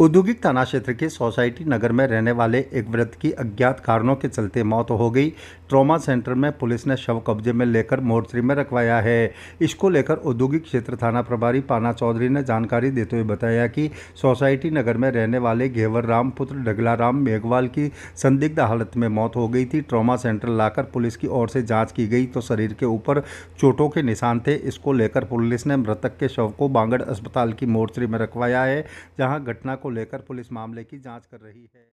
औद्योगिक थाना क्षेत्र के सोसाइटी नगर में रहने वाले एक वृद्ध की अज्ञात कारणों के चलते मौत हो गई ट्रॉमा सेंटर में पुलिस ने शव कब्जे में लेकर मोर्चरी में रखवाया है इसको लेकर औद्योगिक क्षेत्र थाना प्रभारी पाना चौधरी ने जानकारी देते हुए बताया कि सोसाइटी नगर में रहने वाले घेवर राम पुत्र ढगला राम मेघवाल की संदिग्ध हालत में मौत हो गई थी ट्रॉमा सेंटर लाकर पुलिस की ओर से जाँच की गई तो शरीर के ऊपर चोटों के निशान थे इसको लेकर पुलिस ने मृतक के शव को बांगड़ अस्पताल की मोर्चरी में रखवाया है जहाँ घटना को लेकर पुलिस मामले की जांच कर रही है